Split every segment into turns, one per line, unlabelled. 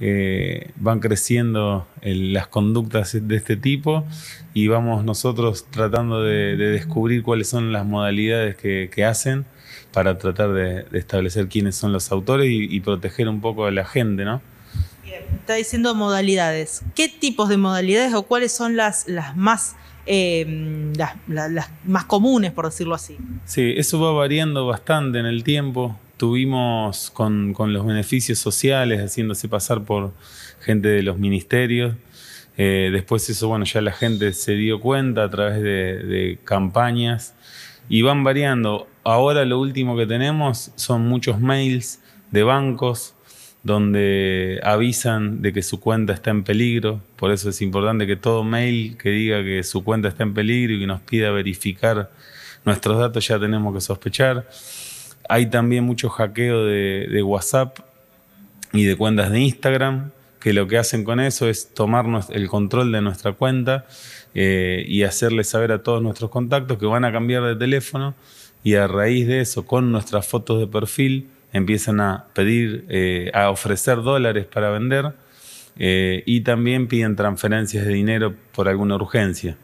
Eh, van creciendo eh, las conductas de este tipo y vamos nosotros tratando de, descubrir cuáles son las modalidades que, hacen para tratar de, establecer quiénes son los autores y, proteger un poco a la gente, ¿no?
está diciendo modalidades. ¿Qué tipos de modalidades o cuáles son las, las más Em, las, más comunes, por decirlo así.
Sí, eso va variando bastante en el tiempo. Tuvimos con, los beneficios sociales haciéndose pasar por gente de los ministerios. Eh, después eso, bueno, ya la gente se dio cuenta a través de campañas y van variando. Ahora lo último que tenemos son muchos mails de bancos donde avisan de que su cuenta está en peligro. Por eso es importante que todo mail que diga que su cuenta está en peligro y que nos pida verificar nuestros datos ya tenemos que sospechar. Hay también mucho hackeo de, WhatsApp y de cuentas de Instagram que lo que hacen con eso es tomarnos el control de nuestra cuenta eh, y hacerle saber a todos nuestros contactos que van a cambiar de teléfono y a raíz de eso, con nuestras fotos de perfil, empiezan a pedir, eh, a ofrecer dólares para vender eh, y también piden transferencias de dinero por alguna urgencia.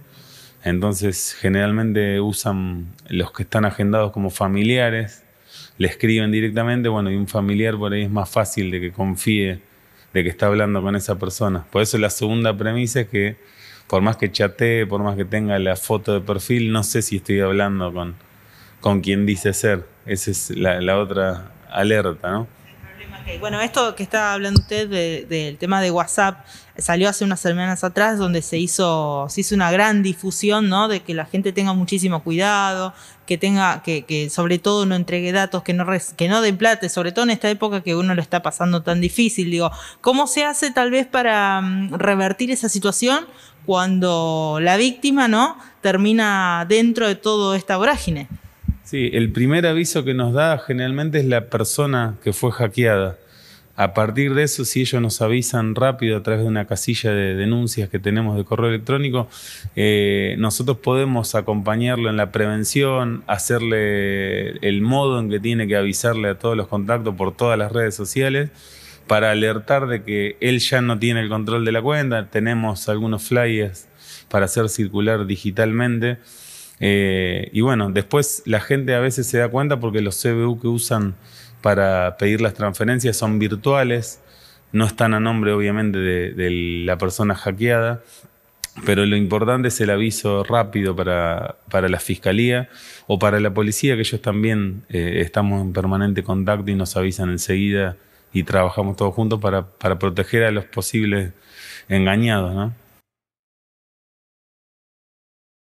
Entonces generalmente usan los que están agendados como familiares, le escriben directamente, bueno, y un familiar por ahí es más fácil de que confíe de que está hablando con esa persona. Por eso la segunda premisa es que por más que chatee, por más que tenga la foto de perfil, no sé si estoy hablando con, con quien dice ser. Esa es la, la otra alerta, ¿no?
Bueno, esto que estaba hablando usted del tema de WhatsApp salió hace unas semanas atrás donde se hizo, se hizo una gran difusión, ¿no? De que la gente tenga muchísimo cuidado, que tenga, que, sobre todo no entregue datos, que no que no den plata, sobre todo en esta época que uno lo está pasando tan difícil. Digo, ¿cómo se hace tal vez para mm, revertir esa situación cuando la víctima, ¿no? termina dentro de todo esta vorágine?
Sí, el primer aviso que nos da generalmente es la persona que fue hackeada. A partir de eso, si ellos nos avisan rápido a través de una casilla de denuncias que tenemos de correo electrónico, eh, nosotros podemos acompañarlo en la prevención, hacerle el modo en que tiene que avisarle a todos los contactos por todas las redes sociales para alertar de que él ya no tiene el control de la cuenta, tenemos algunos flyers para hacer circular digitalmente eh, y bueno, después la gente a veces se da cuenta porque los CBU que usan para pedir las transferencias son virtuales, no están a nombre obviamente de, la persona hackeada, pero lo importante es el aviso rápido para, la fiscalía o para la policía, que ellos también eh, estamos en permanente contacto y nos avisan enseguida y trabajamos todos juntos para, para proteger a los posibles engañados, ¿no?